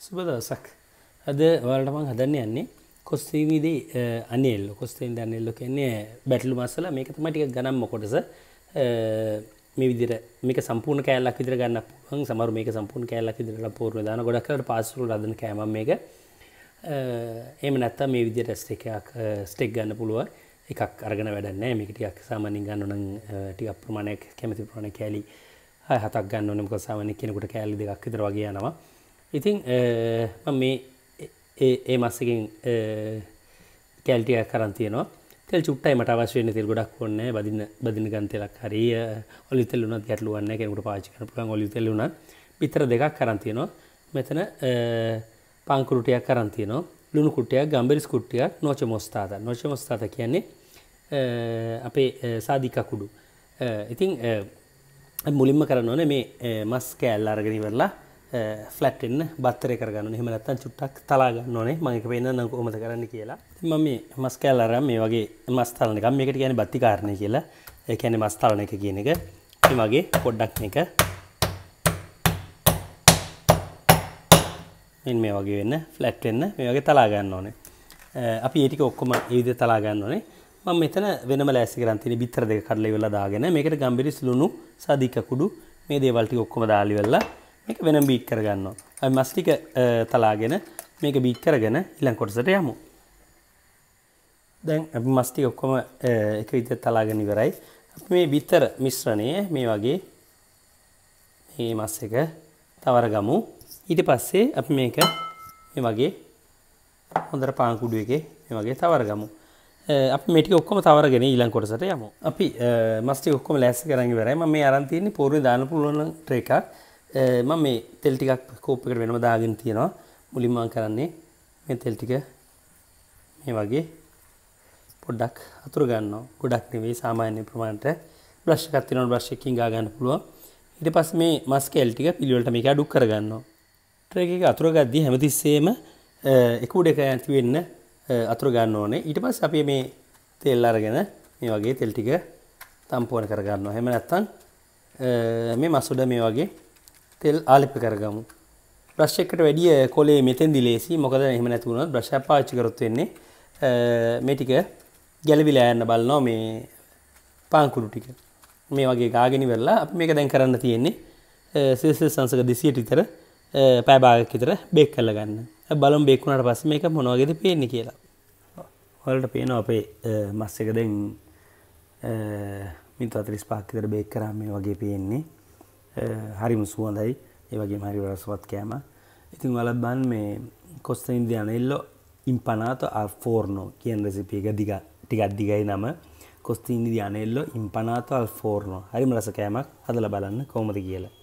සුබ දවසක් අද වලට මං හදන්න යන්නේ කොස්තීවිදී අනෙල් කොස්තේන් දන්නෙල්ලො කියන්නේ බැටලු මස්සල මේක තමටික ගනම් කොටස මේ විදිර මේක සම්පූර්ණ කෑල්ලක් විදිර ගන්න පුහන් සමර මේක සම්පූර්ණ කෑල්ලක් විදිරට පූර්ණ දාන ගොඩක්කට පාසුරු ලදන කෑම මේක එම නැත්තා මේ විදි රැස්ට එකක් ස්ටෙක් ගන්න පුළුව එකක් අරගෙන වැඩන්න මේකටියක් සාමානින් ගන්න නං ටික් ප්‍රමාණයක් කැමති ප්‍රාණ කෑලි හතක් ගන්න නොනම කොසාමන කෙනෙකුට කෑලි දෙක් විතර වගේ යනවා ඉතින් මේ ඒ මස්සකින් කැල්ටිය කරන්තියනවා තෙල් චුට්ටයි මට අවශ්‍යයෙන් තෙල් ගොඩක් ඔන්න බදින්න බදින ගන්තෙලක් හරිය ඔලි තෙල්ලුන ගැටලුවන්න කෙනකට පාචි කර පුළන් ඔලි තෙල්ලුන පිතර දෙකක් කරන්තියනවා මෙතන පංකුරුටයක් කරන්තියනවා ලුණු කුට්ටයක් ගම්බරිස් කුට්ටියක් නොච මොස්ථාත නොච මොස්ථාත කියන්නේ අපේ සාධිකකුඩු ඉතිං මුලින්ම කරන්න ඕන මේ මස් කෑල්ල අරගෙනවරලා ෆලට්න්න බත්තර කරගන්න හෙමනත්තන් චුට්ටක් තලාගන්න ඕනේ මඟක පේන්න නක ොමද කරන්න කියලා මම මස්කෑල්ලර මේ වගේ මස්ථලනක මේකට කියන බත්තිකාරණය කියලා එකැන මස්ථලන එක කියන එක මගේ පොඩ්ඩක් එක එන් මේ වගේ වෙන්න ෆලට්වෙන්න මේ වගේ තලාගන්න ඕනේ අපි ඒටික ඔක්කොම ඒවිද තලාගන්න ඕනේ මම මෙතන වෙනම ලෑසි කරන්තින බිත්තර දෙක කරල වෙලා දාගෙන මේකට ගම්බිරිස් ලුණු සධිකකුඩු මේ දේවල්ටි ඔක්කොම දාලි වෙල්ලා මේක වෙන බීට් කරගන්නවා මස්ටික තලාගෙන මේක බීට් කරගෙන ඉලං කොටසට යමු දැන් මස්ටි ඔක්කොම එක විත තලාගෙන ඉවරයි මේ බිත්තර මිශ්‍රණය මේ වගේ මේ මස් එක තවරගමු ඊට පස්සේ අප මේක මේ වගේ හොඳර පාංකුඩුව එක මේ වගේ තවරගමු අප මේටි ඔක්කොම තවරගෙන ඊළං කොටසට යමු අපි මස්ටි ඔක්කොම ලැස් කරග වරයි මේ අරන්තියන්නේ පෝරු දාන පුළුවන් ට්‍රේකක් Eh, ම මේ තෙල් ටිකක් කෝප්පකට වෙනම දාගෙන තියෙනවා මුලින්මං කරන්නේ මේ තෙල් ටික මේ වගේ පොඩ්ඩක් අතුර ගන්නවා ගොඩක් නෙවෙයි සාමාන්‍ය ප්‍රමාණයට බ්‍රෂ් එකක් තියෙනවා බ්‍රෂ් එකකින් ගා ගන්න පුළුවන් ඊට පස්සේ මේ මස් කෑලි ටික පිළිවෙලට මේක අඩු කර ගන්නවා ට්‍රේ එක අතුර ගද්දී හැමතිස්සෙම eh, එක උඩ එක ඇති වෙන්න eh, අතුර ගන්න ඕනේ ඊට පස්සේ අපි මේ තෙල් අරගෙන මේ වගේ තෙල් ටික තම්පෝන කර ගන්නවා එහෙම නැත්නම් මේ මස් උඩ මේ වගේ තෙල් ආලිපි කරගමු බ්‍රශ් එකට වැඩිය කොලේ මෙතෙන්දි ලේසි මොකද එහෙම නැති වුණොත් බ්‍රශ් එකක් පාවිච්චි කරොත් වෙන්නේ මේ ටික ගැලවිලා යන්න බලනවා මේ පාංකුළු ටික මේ වගේ ගාගෙන ඉවරලා අපි මේක දැන් කරන්න තියෙන්නේ සෙල්සියස් අංශක 200ට විතර පැය භාගයක් විතර බේක් කරලා ගන්න. බලමු බේක් වුණාට පස්සේ මේක මොන වගේද පේන්නේ කියලා. ඔයාලට පේනවා අපේ මස් එක දැන් මිනිත්තු 45ක් විතර බේක් කරාම මේ වගේ පේන්නේ. හරිම සුවඳයි ඒවගේ හරි රසවත් කෑම ඉතින් වලත් බන් මේ කොස්ත ඉන්දයානෙල්ල ඉම්පනාත අල්ෆෝර්නෝ කියන රෙසිපියක දිග ටිකත් දිගයි නම කොස්ති ඉන්දියානෙල්ලො ඉම්පනාත අල්ෆෝර්නෝ හරිම රස කෑමක් හදල බලන්න කොමද කියලා